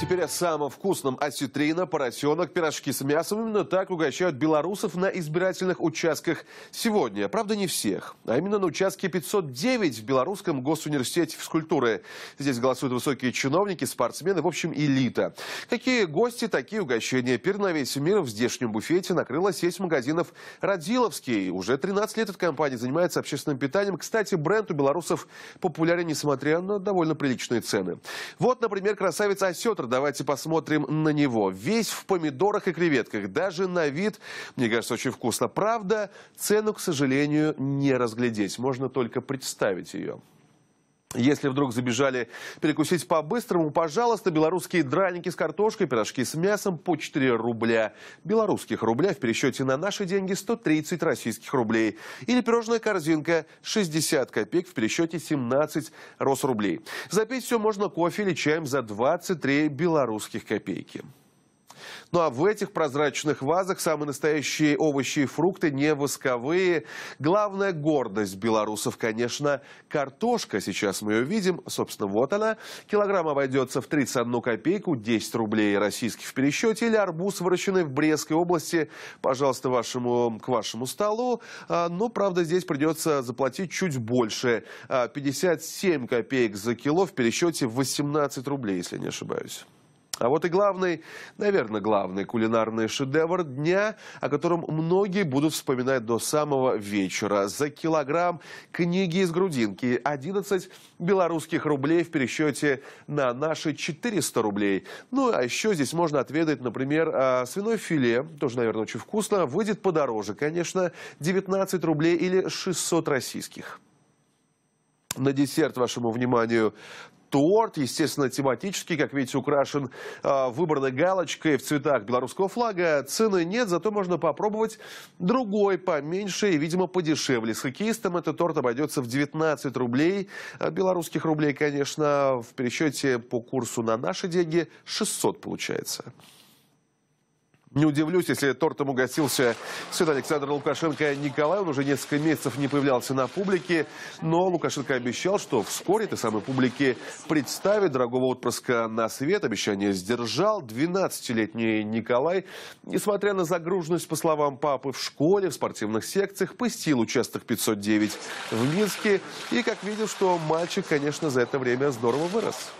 Теперь о самом вкусном осетрина, поросенок, пирожки с мясом. Именно так угощают белорусов на избирательных участках сегодня. Правда, не всех. А именно на участке 509 в Белорусском госуниверситете физкультуры. Здесь голосуют высокие чиновники, спортсмены, в общем, элита. Какие гости, такие угощения. Пир на весь мир в здешнем буфете накрыла сеть магазинов «Радзиловский». Уже 13 лет эта компания занимается общественным питанием. Кстати, бренд у белорусов популярен, несмотря на довольно приличные цены. Вот, например, красавица осетр давайте посмотрим на него. Весь в помидорах и креветках, даже на вид, мне кажется, очень вкусно. Правда, цену, к сожалению, не разглядеть, можно только представить ее. Если вдруг забежали перекусить по-быстрому, пожалуйста, белорусские драники с картошкой, пирожки с мясом по 4 рубля. Белорусских рубля в пересчете на наши деньги 130 российских рублей. Или пирожная корзинка 60 копеек в пересчете 17 росрублей. Запить все можно кофе или чаем за 23 белорусских копейки. Ну а в этих прозрачных вазах самые настоящие овощи и фрукты, не восковые. Главная гордость белорусов, конечно, картошка. Сейчас мы ее видим. Собственно, вот она. Килограмм обойдется в 31 копейку, 10 рублей российских в пересчете. Или арбуз, выращенный в Брестской области, пожалуйста, вашему, к вашему столу. А, но, правда, здесь придется заплатить чуть больше. 57 а, копеек за кило в пересчете 18 рублей, если не ошибаюсь. А вот и главный, наверное, главный кулинарный шедевр дня, о котором многие будут вспоминать до самого вечера. За килограмм книги из грудинки 11 белорусских рублей в пересчете на наши 400 рублей. Ну, а еще здесь можно отведать, например, а, свиной филе, тоже, наверное, очень вкусно, выйдет подороже, конечно, 19 рублей или 600 российских. На десерт вашему вниманию торт, естественно, тематический, как видите, украшен э, выбранной галочкой в цветах белорусского флага. Цены нет, зато можно попробовать другой, поменьше и, видимо, подешевле. С хоккеистом этот торт обойдется в 19 рублей, а белорусских рублей, конечно, в пересчете по курсу на наши деньги 600 получается. Не удивлюсь, если тортом угостился сын Александра Лукашенко Николай. Он уже несколько месяцев не появлялся на публике, но Лукашенко обещал, что вскоре этой самой публике представит дорогого отпрыска на свет. Обещание сдержал 12-летний Николай. Несмотря на загруженность, по словам папы, в школе, в спортивных секциях, посетил участок 509 в Минске. И, как видел, что мальчик, конечно, за это время здорово вырос.